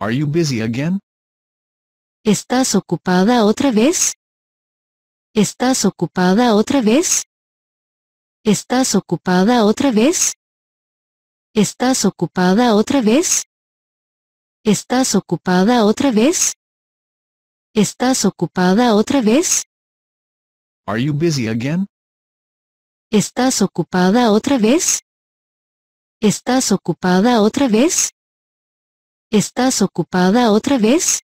Are you busy again? ¿Estás ocupada otra vez? ¿Estás ocupada otra vez? ¿Estás ocupada otra vez? ¿Estás ocupada otra vez? ¿Estás ocupada otra vez? ¿Estás ocupada otra vez? Are you busy again? ¿Estás ocupada otra vez? ¿Estás ocupada otra vez? ¿Estás ocupada otra vez?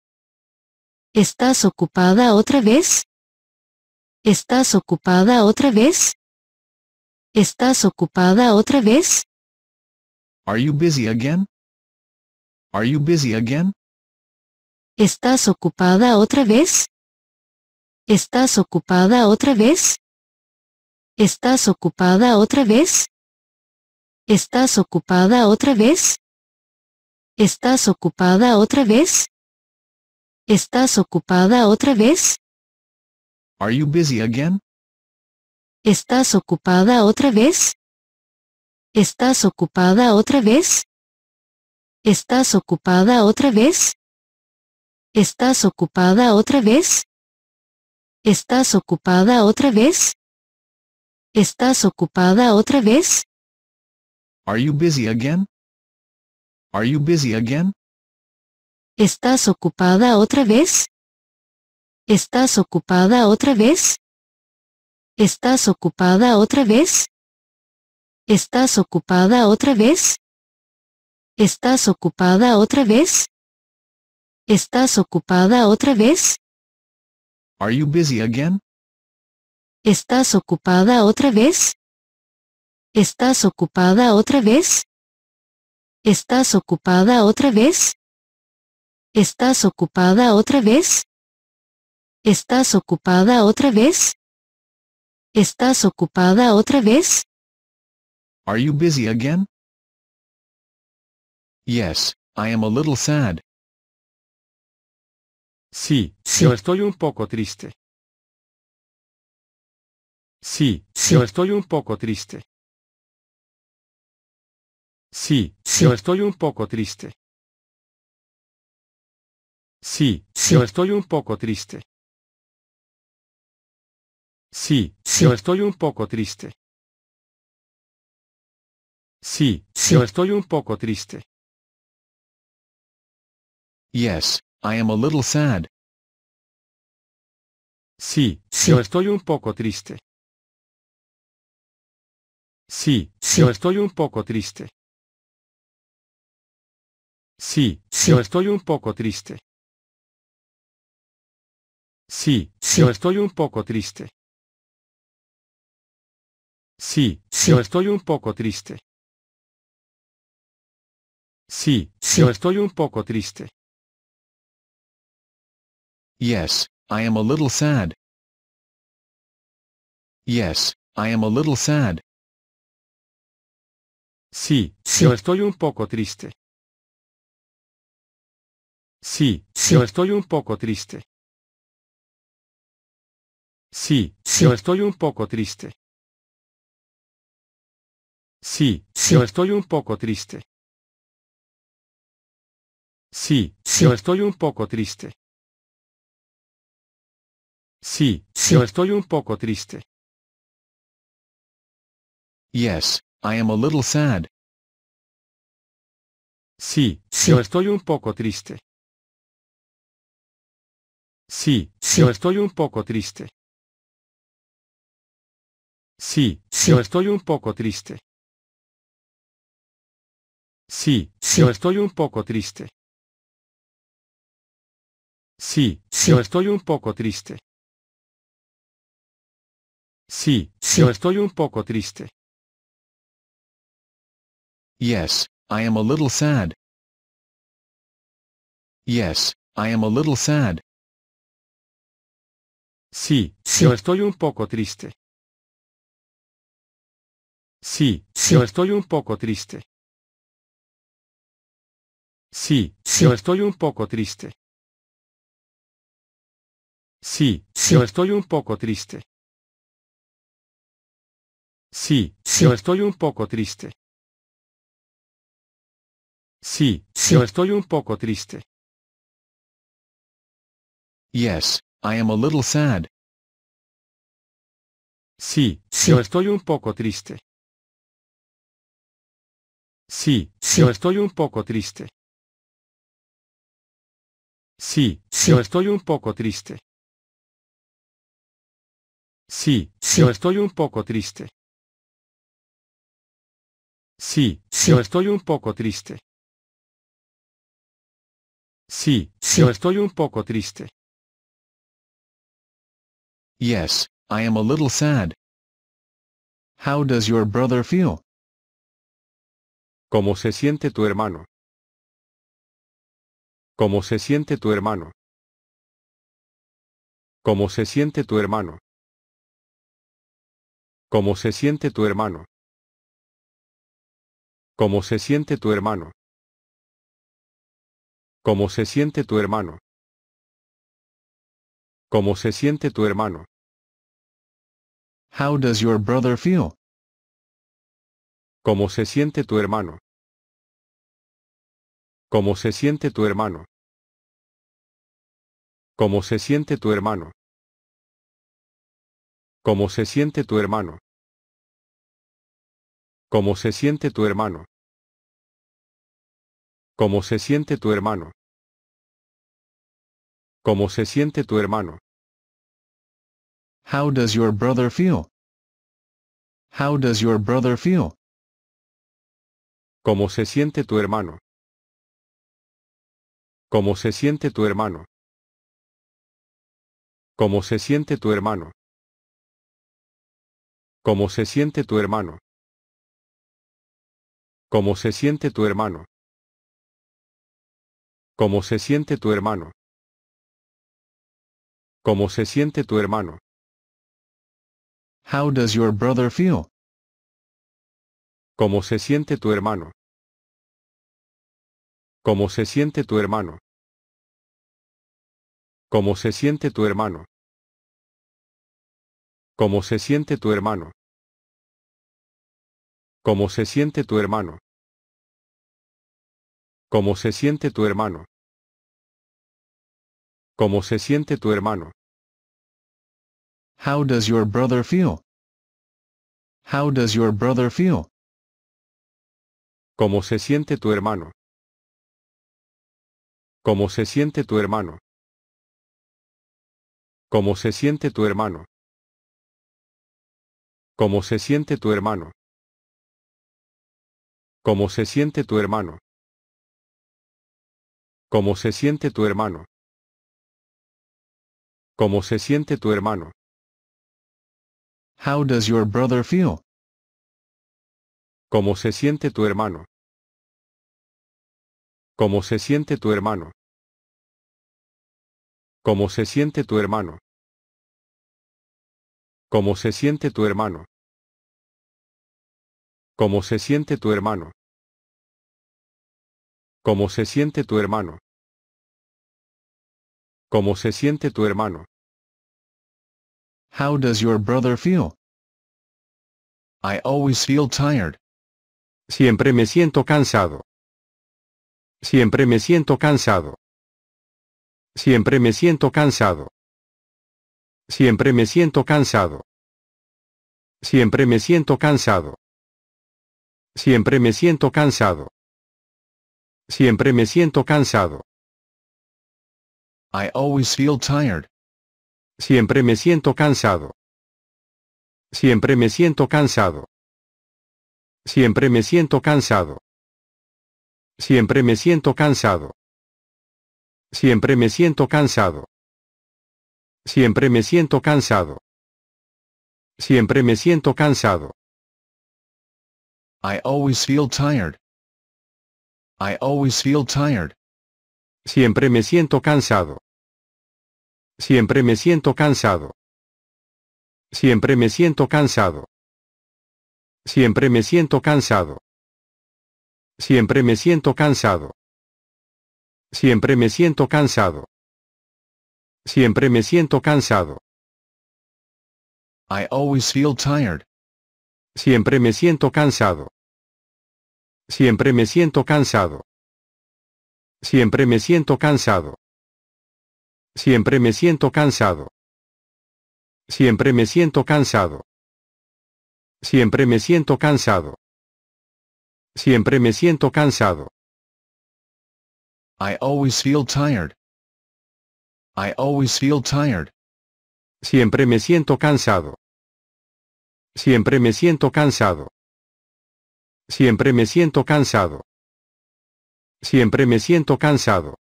¿Estás ocupada otra vez? ¿Estás ocupada otra vez? ¿Estás ocupada otra vez? Are you busy again? Are you busy again? ¿Estás ocupada otra vez? ¿Estás ocupada otra vez? ¿Estás ocupada otra vez? ¿Estás ocupada otra vez? ¿Estás ocupada otra vez? ¿Estás ocupada otra vez? Are you busy again? ¿Estás ocupada otra vez? ¿Estás ocupada otra vez? ¿Estás ocupada otra vez? ¿Estás ocupada otra vez? ¿Estás ocupada otra vez? ¿Estás ocupada otra vez? Are you busy again? Are you busy again? ¿Estás ocupada otra vez? ¿Estás ocupada otra vez? ¿Estás ocupada otra vez? ¿Estás ocupada otra vez? ¿Estás ocupada otra vez? ¿Estás ocupada otra vez? Are you busy again? ¿Estás ocupada otra vez? ¿Estás ocupada otra vez? ¿Estás ocupada otra vez? ¿Estás ocupada otra vez? ¿Estás ocupada otra vez? ¿Estás ocupada otra vez? Are you busy again? Yes, I am a little sad. Sí, yo estoy un poco triste. sí, yo estoy un poco triste. Sí, yo estoy un poco triste. Sí, yo estoy un poco triste. Sí, yo estoy un poco triste. Sí, yo estoy un poco triste. Yes, I am a little sad. Sí, yo estoy un poco triste. Sí, sí, yo estoy un poco triste. Sí, yo estoy un poco triste. Sí, yo estoy un poco triste. Sí, yo estoy un poco triste. Sí, yo estoy un poco triste. Yes, I am a little sad. Yes, I am a little sad. Sí, sí, yo estoy un poco triste. Sí, sí, yo estoy un poco triste. Sí, yo estoy un poco triste. Sí, sí, yo estoy un poco triste. Sí, yo estoy un poco triste. Sí, yo estoy un poco triste. Yes, I am a little sad. Sí, yo estoy un poco triste. Sí, sí, yo estoy un poco triste. Sí, yo estoy un poco triste. Sí, yo estoy un poco triste. Sí, yo estoy un poco triste. Sí, sí, yo estoy un poco triste. Yes, I am a little sad. Yes, I am a little sad. Sí, sí, yo estoy un poco triste. Sí, si yo estoy un poco triste. Sí, sí, yo estoy un poco triste. Sí, yo estoy un poco triste. Sí, yo estoy un poco triste. Sí, yo estoy un poco triste. Yes, I am a little sad. Sí, sí, yo estoy un poco triste. Sí, yo estoy un poco triste. Sí, yo estoy un poco triste. Sí, yo estoy un poco triste. Sí, yo estoy un poco triste. sí, yo estoy un poco triste. Yes, I am a little sad. How does your brother feel? ¿Cómo se siente tu hermano? ¿Cómo se siente tu hermano? ¿Cómo se siente tu hermano? ¿Cómo se siente tu hermano? ¿Cómo se siente tu hermano? ¿Cómo se siente tu hermano? ¿Cómo se siente tu hermano? How does your brother feel? ¿Cómo se siente tu hermano? Como se siente tu hermano? ¿Cómo se siente tu hermano? ¿Cómo se siente tu hermano? ¿Cómo se siente tu hermano? ¿Cómo se siente tu hermano? ¿Cómo se siente tu hermano? How does your brother feel? How does your brother feel? ¿Cómo se siente tu hermano? ¿Cómo se siente tu hermano? ¿Cómo se siente tu hermano? ¿Cómo se siente tu hermano? ¿Cómo se siente tu hermano? ¿Cómo se siente tu hermano? ¿Cómo se siente tu hermano? How does your brother feel? ¿Cómo se siente tu hermano? ¿Cómo se siente tu hermano? ¿Cómo se siente tu hermano? ¿Cómo se siente tu hermano? ¿Cómo se siente tu hermano? ¿Cómo se siente tu hermano? ¿Cómo se siente tu hermano? How does your brother feel? How does your brother feel? ¿Cómo se siente tu hermano? ¿Cómo se siente tu hermano? ¿Cómo se siente tu hermano? ¿Cómo se siente tu hermano? ¿Cómo se siente tu hermano? ¿Cómo se siente tu hermano? ¿Cómo se siente tu hermano? How does your brother feel? ¿Cómo se siente tu hermano? ¿Cómo se siente tu hermano? ¿Cómo se siente tu hermano? ¿Cómo se siente tu hermano? ¿Cómo se siente tu hermano? ¿Cómo se siente tu hermano? ¿Cómo se siente tu hermano? How does your brother feel? I always feel tired. Siempre me siento cansado. Siempre me siento cansado. Siempre me siento cansado. Siempre me siento cansado. Siempre me siento cansado. Siempre me siento cansado. Siempre me siento cansado. I always feel tired. Siempre me siento cansado. Siempre me siento cansado. Siempre me siento cansado. Siempre me siento cansado. Siempre me siento cansado. Siempre me siento cansado. Siempre me siento cansado. I always feel tired. I always feel tired. Siempre me siento cansado. Siempre me siento cansado. Siempre me siento cansado. Siempre me siento cansado. Siempre me siento cansado. Siempre me siento cansado. Siempre me siento cansado. I always feel tired. Siempre me siento cansado. Siempre me siento cansado. Siempre me siento cansado. Siempre me siento cansado. Siempre me siento cansado. Siempre me siento cansado. Siempre me siento cansado. I always feel tired. I always feel tired. Siempre me siento cansado. Siempre me siento cansado. Siempre me siento cansado. Siempre me siento cansado.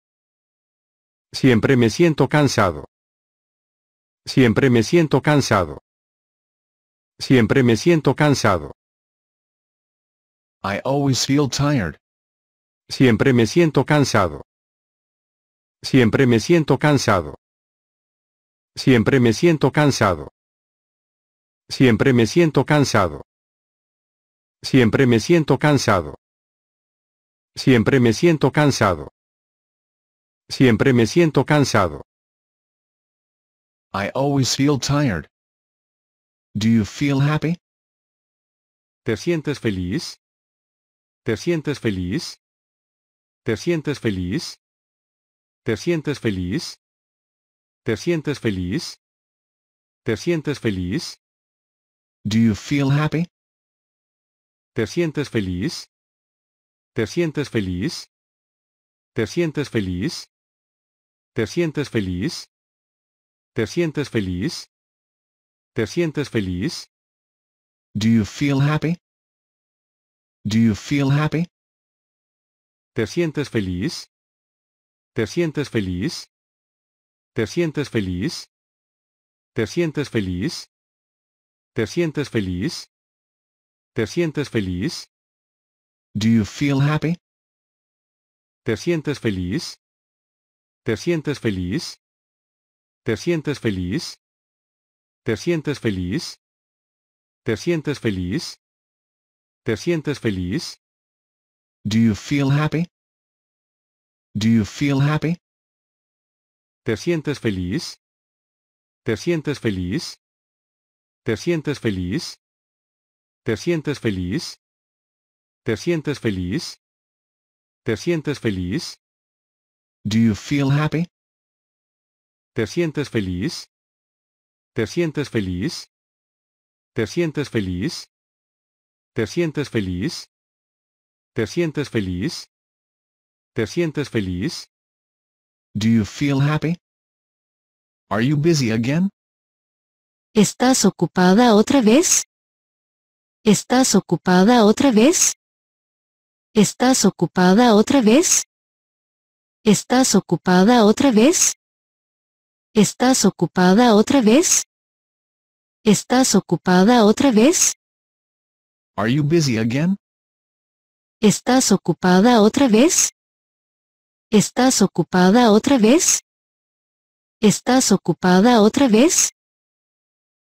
Siempre me siento cansado. Siempre me siento cansado. Siempre me siento cansado. I always feel tired. Siempre me siento cansado. Siempre me siento cansado. Siempre me siento cansado. Siempre me siento cansado. Siempre me siento cansado. Siempre me siento cansado. Siempre me siento cansado. I always feel tired. Do you feel happy? ¿Te sientes feliz? ¿Te sientes feliz? ¿Te sientes feliz? ¿Te sientes feliz? ¿Te sientes feliz? ¿Te sientes feliz? Do you feel happy? ¿Te sientes feliz? ¿Te sientes feliz? ¿Te sientes feliz? ¿Te sientes feliz? ¿Te sientes feliz? ¿Te sientes feliz? Do you feel happy? Do you feel happy? ¿Te sientes feliz? ¿Te sientes feliz? ¿Te sientes feliz? ¿Te sientes feliz? ¿Te sientes feliz? ¿Te sientes feliz? Do you feel happy? ¿Te sientes feliz? ¿Te sientes feliz? ¿Te sientes feliz? ¿Te sientes feliz? ¿Te sientes feliz? ¿Te sientes feliz? Do you feel happy? Do you feel happy? ¿Te sientes feliz? ¿Te sientes feliz? ¿Te sientes feliz? ¿Te sientes feliz? ¿Te sientes feliz? ¿Te sientes feliz? Do you feel happy? ¿Te sientes feliz? ¿Te sientes feliz? ¿Te sientes feliz? ¿Te sientes feliz? ¿Te sientes feliz? ¿Te sientes feliz? Do you feel happy? Are you busy again? ¿Estás ocupada otra vez? ¿Estás ocupada otra vez? ¿Estás ocupada otra vez? ¿Estás ocupada otra vez? ¿Estás ocupada otra vez? ¿Estás ocupada otra vez? Are you busy again? ¿Estás ocupada otra vez? ¿Estás ocupada otra vez? ¿Estás ocupada otra vez?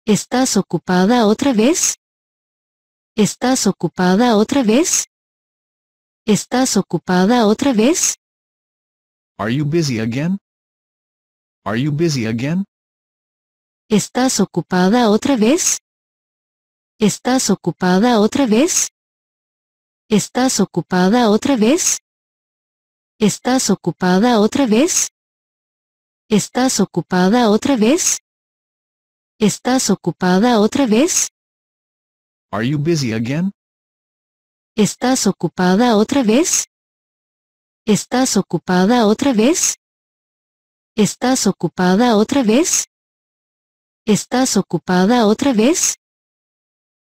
¿Estás ocupada otra vez? ¿Estás ocupada otra vez? ¿Estás ocupada otra vez? Are you busy again? Are you busy again? ¿Estás ocupada otra vez? ¿Estás ocupada otra vez? ¿Estás ocupada otra vez? ¿Estás ocupada otra vez? ¿Estás ocupada otra vez? ¿Estás ocupada otra vez? Are you busy again? ¿Estás ocupada otra vez? ¿Estás ocupada otra vez? ¿Estás ocupada otra vez? ¿Estás ocupada otra vez?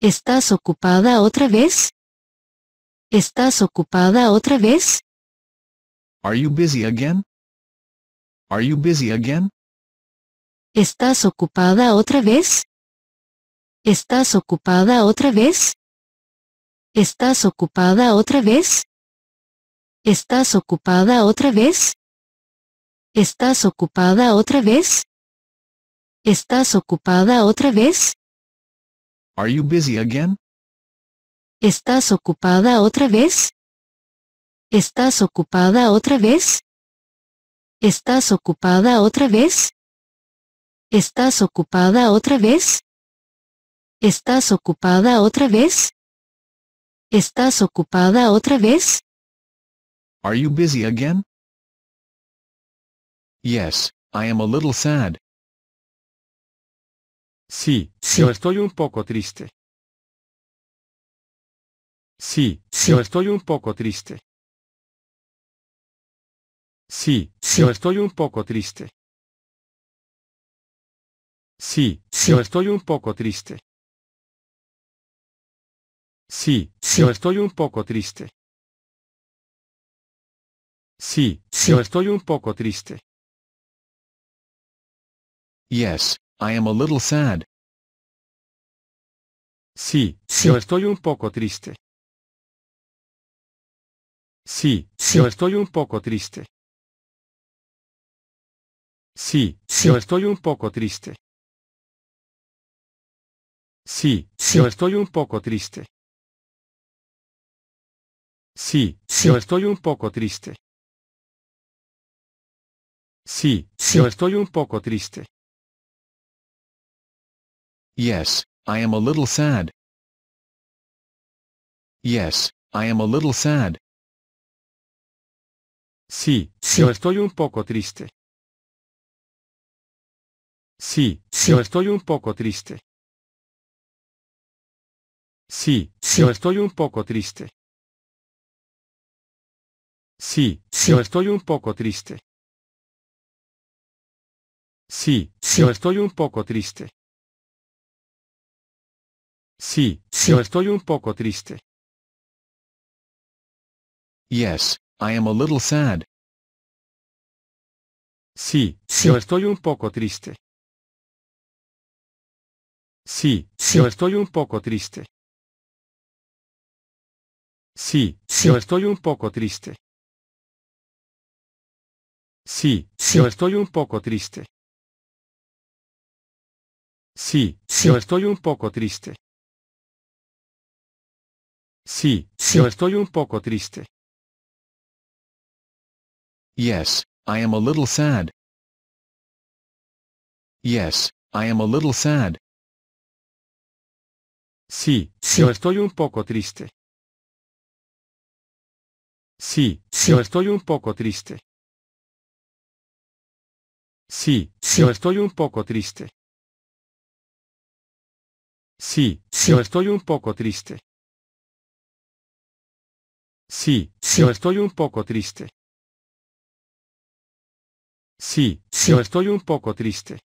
¿Estás ocupada otra vez? ¿Estás ocupada otra vez? Are you busy again? you busy again? ¿Estás ocupada otra vez? ¿Estás ocupada otra vez? ¿Estás ocupada otra vez? ¿Estás ocupada otra vez? ¿Estás ocupada otra vez? ¿Estás ocupada otra vez? Are you busy again? ¿Estás ocupada otra vez? ¿Estás ocupada otra vez? ¿Estás ocupada otra vez? ¿Estás ocupada otra vez? ¿Estás ocupada otra vez? ¿Estás ocupada otra vez? Are you busy again? Yes, I am a little sad. Sí, sí. yo estoy un poco triste. Sí, sí, yo estoy un poco triste. Sí, sí, yo estoy un poco triste. Sí, sí, yo estoy un poco triste. Sí, yo estoy un poco triste. Sí, yo estoy un poco triste. Yes, I am a little sad. Sí, yo estoy un poco triste. Sí, yo estoy un poco triste. Sí, yo estoy un poco triste. Sí, yo estoy un poco triste. sí, yo estoy un poco triste. Sí, yo estoy un poco triste. Yes, I am a little sad. Yes, I am a little sad. Sí, sí. yo estoy un poco triste. Sí, yo estoy un poco triste. Sí, yo estoy un poco triste. Sí, sí, yo estoy un poco triste. Sí, yo estoy un poco triste. Sí, yo estoy un poco triste. Yes, I am a little sad. Sí, yo estoy un poco triste. Sí, yo estoy un poco triste. Sí, yo estoy un poco triste. Sí, sí, yo estoy un poco triste. Sí, yo estoy un poco triste. Sí, yo estoy un poco triste. Yes, I am a little sad. Yes, I am a little sad. Sí, yo estoy un poco triste. Sí, yo estoy un poco triste. sí, yo estoy un poco triste. Sí, yo estoy un poco triste. Sí, yo estoy un poco triste. Sí, yo estoy un poco triste.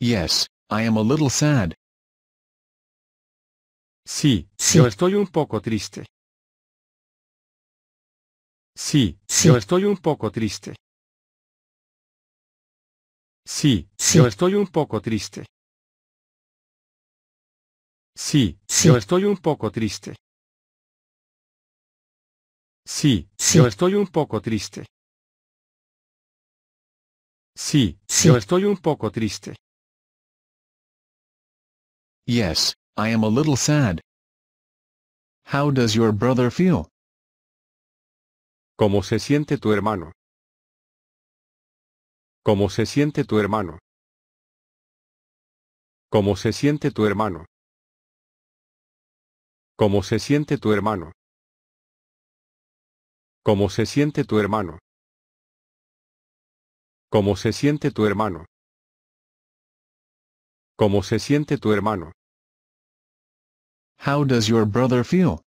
Yes, I am a little sad. Sí, sí, yo estoy un poco triste. Sí, yo estoy un poco triste. Sí, yo estoy un poco triste. Sí, yo estoy un poco triste. Sí, yo estoy un poco triste. Sí, sí, yo estoy un poco triste. Yes, I am a little sad. How does your brother feel? ¿Cómo se siente tu hermano? ¿Cómo se siente tu hermano? ¿Cómo se siente tu hermano? ¿Cómo se siente tu hermano? ¿Cómo se siente tu hermano? Como se siente tu hermano? Como se siente tu hermano? How does your brother feel?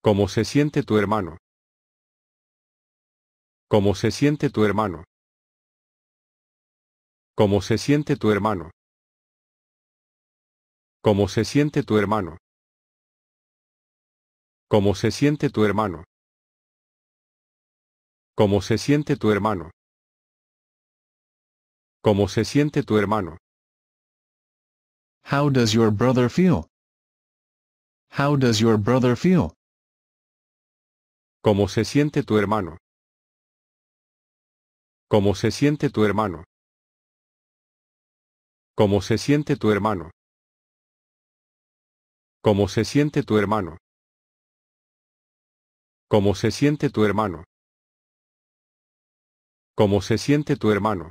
¿Cómo se siente tu hermano? Como se siente tu hermano? Como se siente tu hermano? ¿Cómo se siente tu hermano? ¿Cómo se siente tu hermano? ¿Cómo se siente tu hermano? ¿Cómo se siente tu hermano? How does your brother feel? How does your brother feel? ¿Cómo se siente tu hermano? ¿Cómo se siente tu hermano? ¿Cómo se siente tu hermano? ¿Cómo se siente tu hermano? ¿Cómo se siente tu hermano? ¿Cómo se siente tu hermano?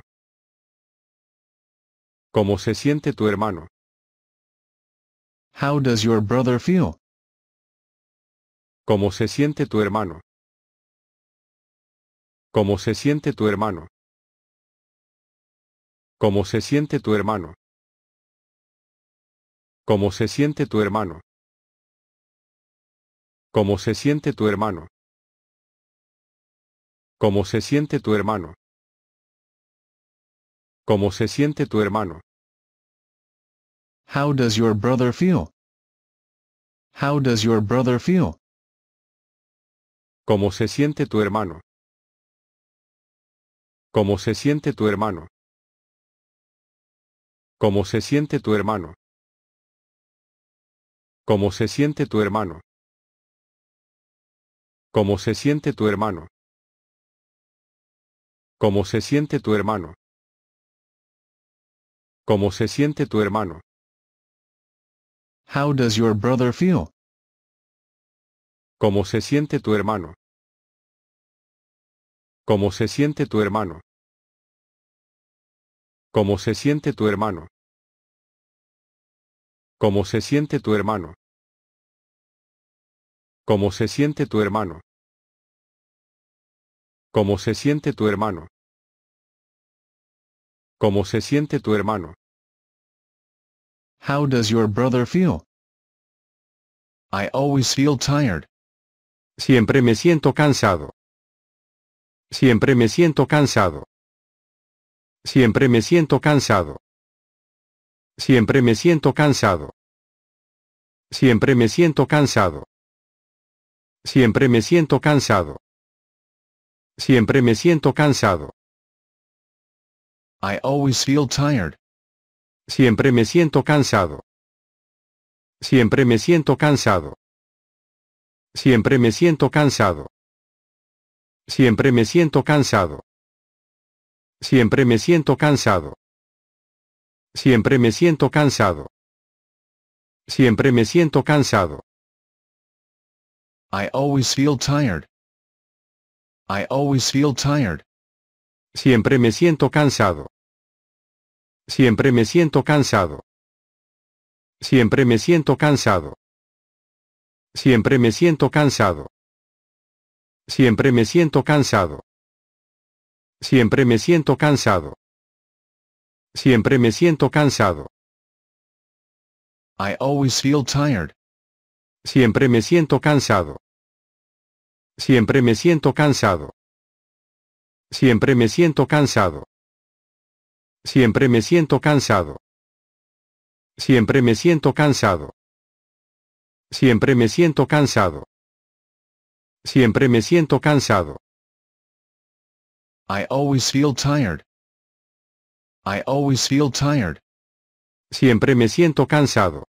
¿Cómo se siente tu hermano? How does your brother feel? ¿Cómo se siente tu hermano? ¿Cómo se siente tu hermano? ¿Cómo se siente tu hermano? ¿Cómo se siente tu hermano? ¿Cómo se siente tu hermano? ¿Cómo se siente tu hermano? ¿Cómo se siente tu hermano? How does your brother feel? How does your brother feel? ¿Cómo se siente tu hermano? ¿Cómo se siente tu hermano? ¿Cómo se siente tu hermano? ¿Cómo se siente tu hermano? ¿Cómo se siente tu hermano? ¿Cómo se siente tu hermano? ¿Cómo se siente tu hermano? How does your brother feel? ¿Cómo se siente tu hermano? ¿Cómo se siente tu hermano? ¿Cómo se siente tu hermano? ¿Cómo se siente tu hermano? ¿Cómo se siente tu hermano? ¿Cómo se siente tu hermano? ¿Cómo se siente tu hermano? How does your brother feel? I always feel tired. Siempre me siento cansado. Siempre me siento cansado. Siempre me siento cansado. Siempre me siento cansado. Siempre me siento cansado. Siempre me siento cansado. Siempre me siento cansado. I always feel tired. Siempre me siento cansado. Siempre me siento cansado. Siempre me siento cansado. Siempre me siento cansado. Siempre me siento cansado. Siempre me siento cansado. Siempre me siento cansado. I always feel tired. I always feel tired. Siempre me siento cansado. Siempre me siento cansado. Siempre me siento cansado. Siempre me siento cansado. Siempre me siento cansado. Siempre me siento cansado. Siempre me siento cansado. I always feel tired. Siempre me siento cansado. Siempre me siento cansado. Siempre me siento cansado. Siempre me siento cansado. Siempre me siento cansado. Siempre me siento cansado. Siempre me siento cansado. I always feel tired. I always feel tired. Siempre me siento cansado.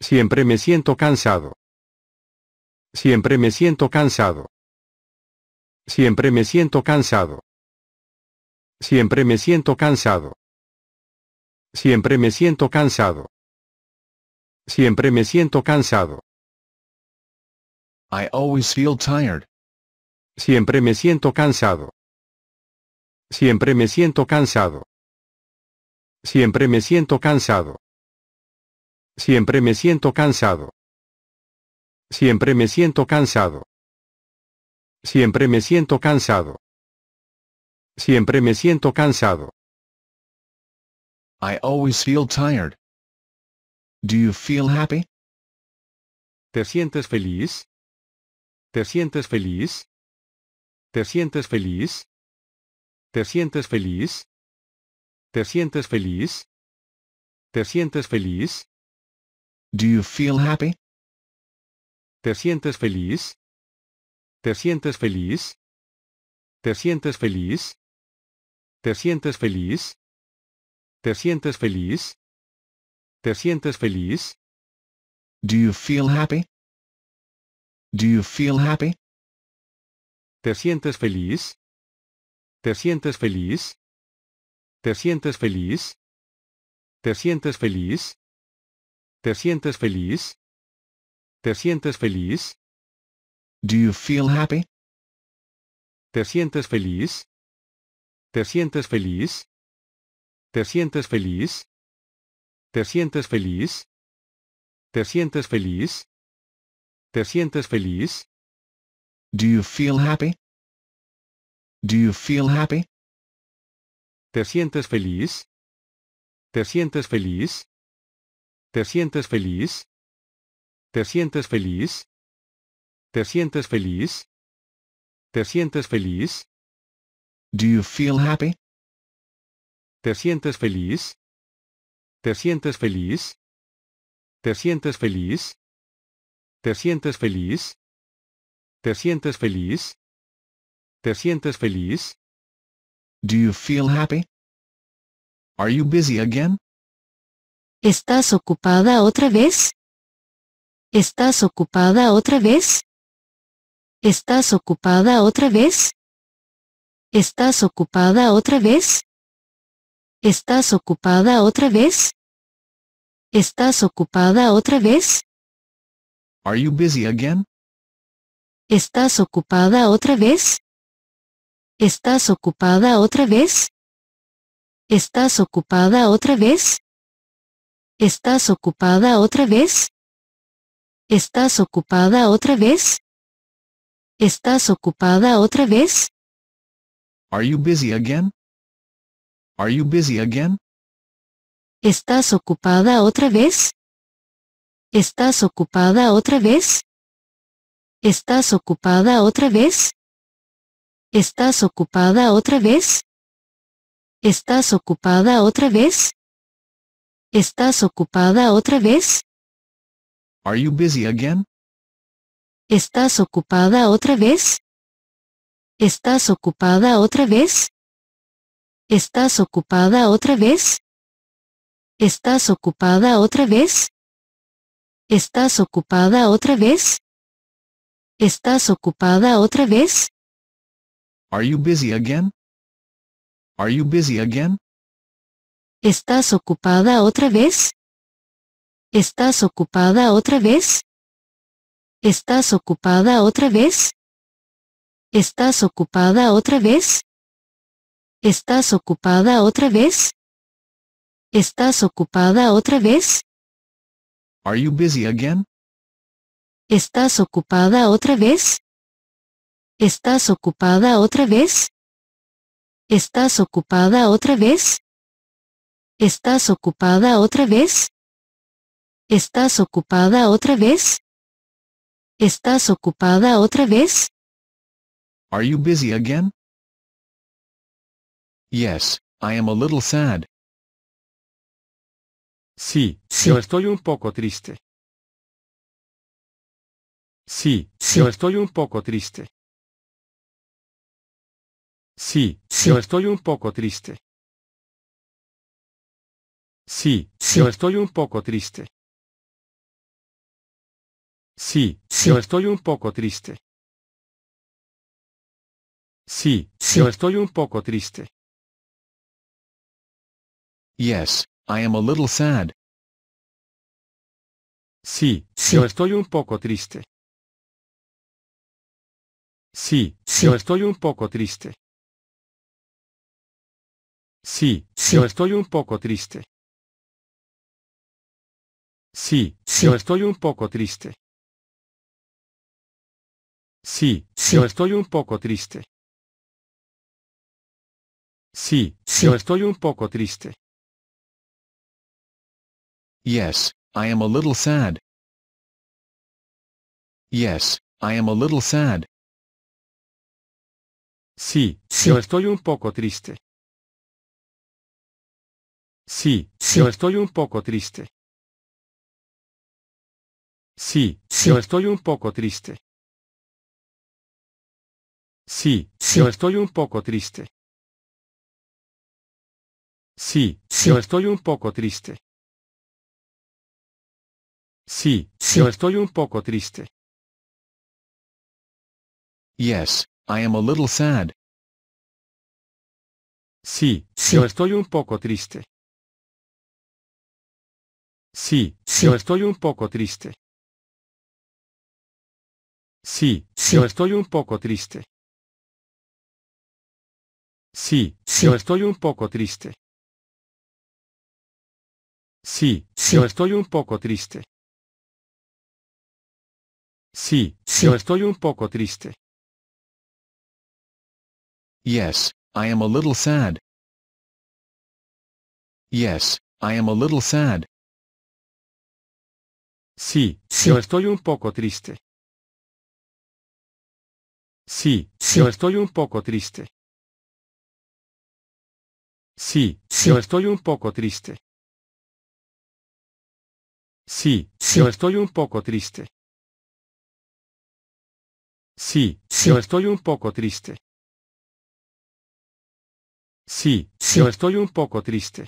Siempre me siento cansado. Siempre me siento cansado. Siempre me siento cansado. Siempre me siento cansado. Siempre me siento cansado. Siempre me siento cansado. I always feel tired. Siempre me siento cansado. Siempre me siento cansado. Siempre me siento cansado. Siempre me siento cansado. Siempre me siento cansado. Siempre me siento cansado. Siempre me siento cansado. I always feel tired. Do you feel happy? ¿Te sientes feliz? ¿Te sientes feliz? ¿Te sientes feliz? ¿Te sientes feliz? ¿Te sientes feliz? ¿Te sientes feliz? Do you feel happy? ¿Te sientes feliz? ¿Te sientes feliz? ¿Te sientes feliz? ¿Te sientes feliz? ¿Te sientes feliz? ¿Te sientes feliz? Do you feel happy? Do you feel happy? ¿Te sientes feliz? ¿Te sientes feliz? ¿Te sientes feliz? ¿Te sientes feliz? ¿Te sientes feliz? ¿Te sientes feliz? Do you feel happy? ¿Te sientes feliz? ¿Te sientes feliz? ¿Te sientes feliz? ¿Te sientes feliz? ¿Te sientes feliz? ¿Te sientes feliz? Do you feel happy? Do you feel happy? ¿Te sientes feliz? ¿Te sientes feliz? ¿Te sientes feliz? ¿Te sientes feliz? ¿Te sientes feliz? ¿Te sientes feliz? Do you feel happy? ¿Te sientes feliz? ¿Te sientes feliz? ¿Te sientes feliz? ¿Te sientes feliz? ¿Te sientes feliz? ¿Te sientes feliz? Do you feel happy? Are you busy again? ¿Estás ocupada otra vez? ¿Estás ocupada otra vez? ¿Estás ocupada otra vez? ¿Estás ocupada otra vez? ¿Estás ocupada otra vez? ¿Estás ocupada otra vez? Are you busy again? ¿Estás ocupada otra vez? ¿Estás ocupada otra vez? ¿Estás ocupada otra vez? ¿Estás ocupada otra vez? ¿Estás ocupada otra vez? ¿Estás ocupada otra vez? busy you busy again? ¿Estás ocupada otra vez? ¿Estás ocupada otra vez? ¿Estás ocupada otra vez? ¿Estás ocupada otra vez? ¿Estás ocupada otra vez? ¿Estás ocupada otra vez? Are you busy again? ¿Estás ocupada otra vez? ¿Estás ocupada otra vez? ¿Estás ocupada otra vez? ¿Estás ocupada otra vez? ¿Estás ocupada otra vez? ¿Estás ocupada otra vez? Are you busy again? Are you busy again? ¿Estás ocupada otra vez? ¿Estás ocupada otra vez? ¿Estás ocupada otra vez? ¿Estás ocupada otra vez? ¿Estás ocupada otra vez? ¿Estás ocupada otra vez? Are you busy again? ¿Estás ocupada otra vez? ¿Estás ocupada otra vez? ¿Estás ocupada otra vez? ¿Estás ocupada otra vez? ¿Estás ocupada otra vez? ¿Estás ocupada otra vez? Are you busy again? Yes, I am a little sad. Sí, yo estoy un poco triste. Sí, yo estoy un poco triste. Sí, yo estoy un poco triste. sí, yo estoy un poco triste. Sí, yo estoy un poco triste. Sí, yo estoy un poco triste. Yes, I am a little sad. Sí, yo estoy un poco triste. Sí, yo estoy un poco triste. Sí, yo estoy un poco triste. Sí, sí, yo estoy un poco triste. Sí, yo estoy un poco triste. Sí, yo estoy un poco triste. Yes, I am a little sad. Yes, I am a little sad. Sí, yo estoy un poco triste. Sí, yo estoy un poco triste. sí, yo estoy un poco triste. Sí, yo estoy un poco triste. Sí, yo estoy un poco triste. Sí, yo estoy un poco triste. Yes, I am a little sad. Sí, sí, yo estoy un poco triste. Sí, yo estoy un poco triste. Sí, yo estoy un poco triste. Sí, yo estoy un poco triste. Sí, yo estoy un poco triste. Sí, yo estoy un poco triste. Yes, I am a little sad. Yes, I am a little sad. Sí, yo estoy un poco triste. sí, yo estoy un poco triste. Sí, yo estoy un poco triste. Sí, yo estoy un poco triste. Sí, yo estoy un poco triste. Sí, sí, yo estoy un poco triste.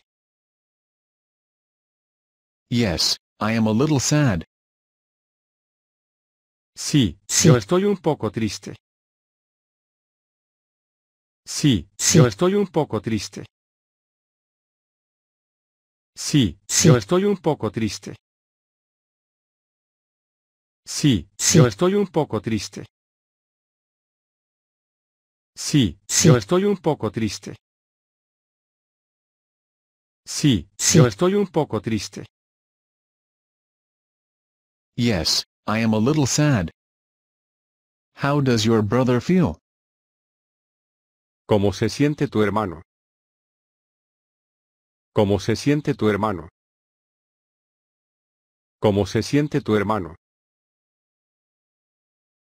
Yes, I am a little sad. Sí, yo estoy un poco triste. Sí, yo estoy un poco triste. Sí, yo estoy un poco triste. Sí, yo estoy un poco triste. Sí, yo estoy un poco triste. Sí, sí, yo estoy un poco triste. Yes, I am a little sad. How does your brother feel? ¿Cómo se siente tu hermano? ¿Cómo se siente tu hermano? ¿Cómo se siente tu hermano?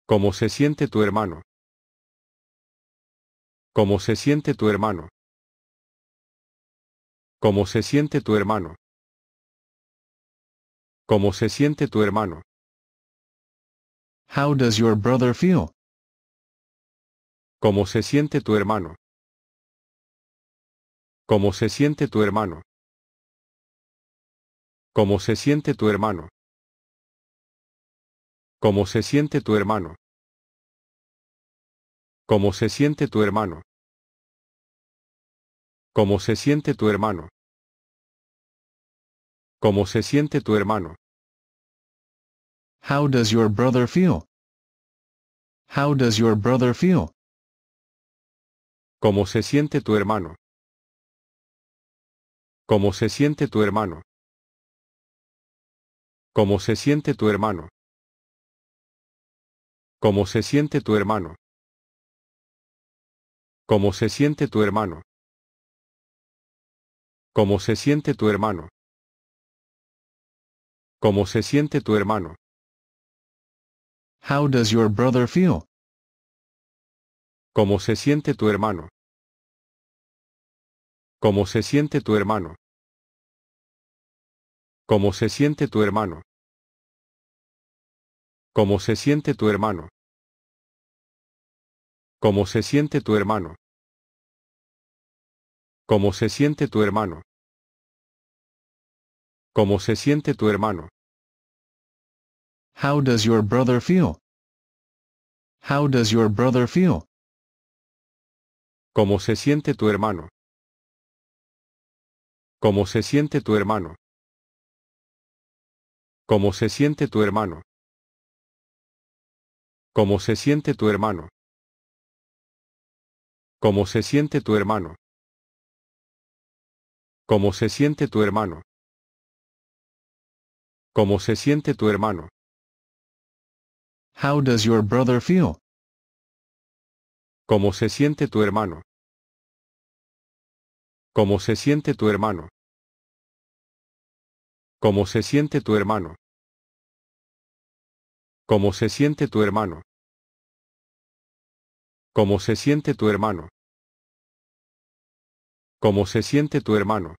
¿Cómo se siente tu hermano? ¿Cómo se siente tu hermano? ¿Cómo se siente tu hermano? ¿Cómo se siente tu hermano? How does your brother feel? ¿Cómo se siente tu hermano? ¿Cómo se siente tu hermano? ¿Cómo se siente tu hermano? ¿Cómo se siente tu hermano? ¿Cómo se siente tu hermano? ¿Cómo se siente tu hermano? ¿Cómo se siente tu hermano? How does your brother feel? How does your brother feel? ¿Cómo se siente tu hermano? ¿Cómo se siente tu hermano? ¿Cómo se siente tu hermano? Como se siente tu hermano? Como se siente tu hermano? ¿Cómo se siente tu hermano? Como se siente tu hermano? How does your brother feel? ¿Cómo se siente tu hermano? ¿Cómo se siente tu hermano? ¿Cómo se siente tu hermano? ¿Cómo se siente tu hermano? ¿Cómo se siente tu hermano? ¿Cómo se siente tu hermano? ¿Cómo se siente tu hermano? How does your brother feel? How does your brother feel? ¿Cómo se siente tu hermano? ¿Cómo se siente tu hermano? ¿Cómo se siente tu hermano? ¿Cómo se siente tu hermano? ¿Cómo se siente tu hermano? ¿Cómo se siente tu hermano? ¿Cómo se siente tu hermano? How does your brother feel? ¿Cómo se siente tu hermano? ¿Cómo se siente tu hermano? ¿Cómo se siente tu hermano? ¿Cómo se siente tu hermano? ¿Cómo se siente tu hermano? ¿Cómo se siente tu hermano?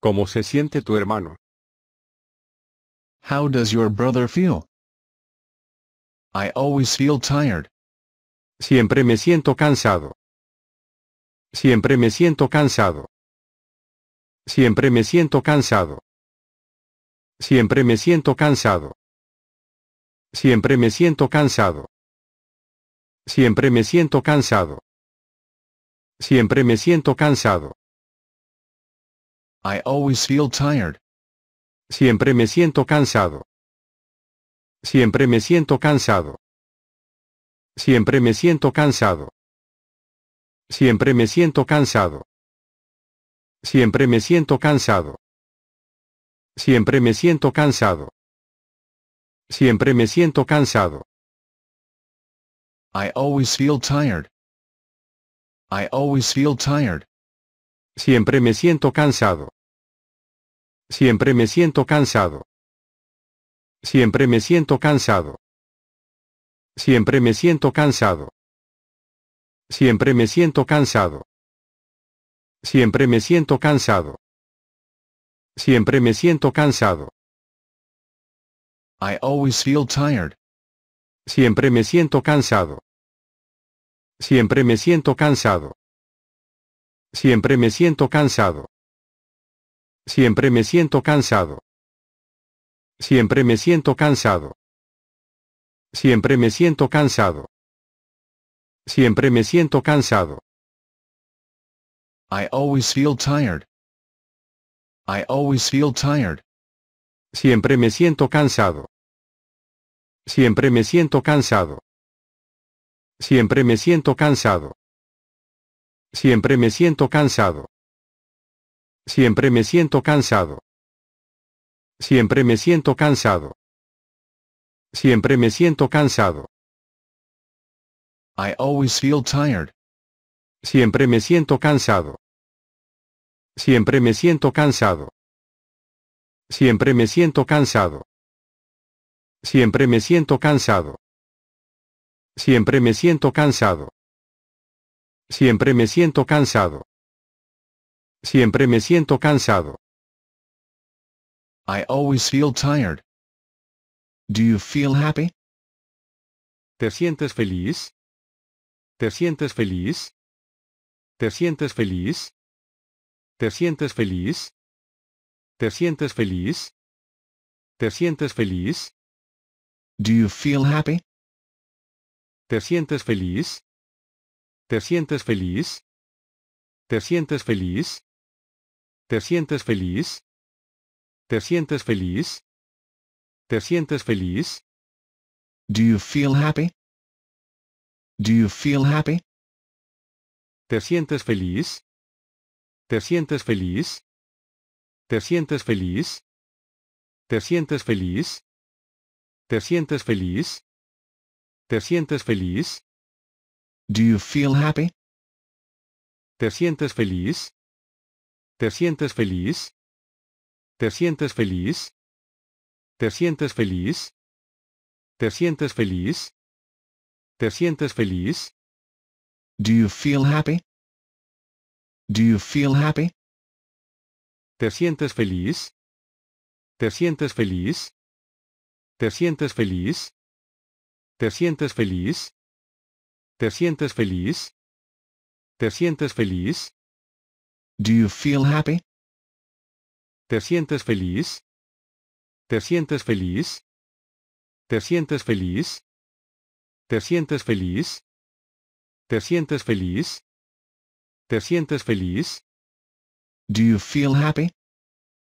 ¿Cómo se siente tu hermano? How does your brother feel? I always feel tired. Siempre me siento cansado. Siempre me siento cansado. Siempre me siento cansado. Siempre me siento cansado. Siempre me siento cansado. Siempre me siento cansado. Siempre me siento cansado. I always feel tired. Siempre me siento cansado. Siempre me siento cansado. Siempre me siento cansado. Siempre me siento cansado. Siempre me siento cansado. Siempre me siento cansado. Siempre me siento cansado. I always feel tired. I always feel tired. Siempre me siento cansado. Siempre me siento cansado. Siempre me siento cansado. Siempre me siento cansado. Siempre me siento cansado. Siempre me siento cansado. Siempre me siento cansado. I always feel tired. Siempre me siento cansado. Siempre me siento cansado. Siempre me siento cansado. Siempre me siento cansado. Siempre me siento cansado. Siempre me siento cansado. Siempre me siento cansado. I always feel tired. I always feel tired. Siempre me siento cansado. Siempre me siento cansado. Siempre me siento cansado. Siempre me siento cansado. Siempre me siento cansado. Siempre me siento cansado. Siempre me siento cansado. I always feel tired. Siempre me siento cansado. Siempre me siento cansado. Siempre me siento cansado. Siempre me siento cansado. Siempre me siento cansado. Siempre me siento cansado. Siempre me siento cansado. I always feel tired. Do you feel happy? ¿Te sientes feliz? ¿Te sientes feliz? ¿Te sientes feliz? ¿Te sientes feliz? ¿Te sientes feliz? ¿Te sientes feliz? Do you feel happy? ¿Te sientes feliz? ¿Te sientes feliz? ¿Te sientes feliz? ¿Te sientes feliz? ¿Te sientes feliz? ¿Te sientes feliz? Do you feel happy? Do you feel happy? ¿Te sientes feliz? ¿Te sientes feliz? ¿Te sientes feliz? ¿Te sientes feliz? ¿Te sientes feliz? ¿Te sientes feliz? Do you feel happy? ¿Te sientes feliz? ¿Te sientes feliz? ¿Te sientes feliz? ¿Te sientes feliz? ¿Te sientes feliz? ¿Te sientes feliz? Do you feel happy? Do you feel happy? ¿Te sientes feliz? ¿Te sientes feliz? ¿Te sientes feliz? ¿Te sientes feliz? ¿Te sientes feliz? ¿Te sientes feliz? Do you feel happy? ¿Te sientes feliz? ¿Te sientes feliz? ¿Te sientes feliz? ¿Te sientes feliz? ¿Te sientes feliz? ¿Te sientes feliz? Do you feel happy?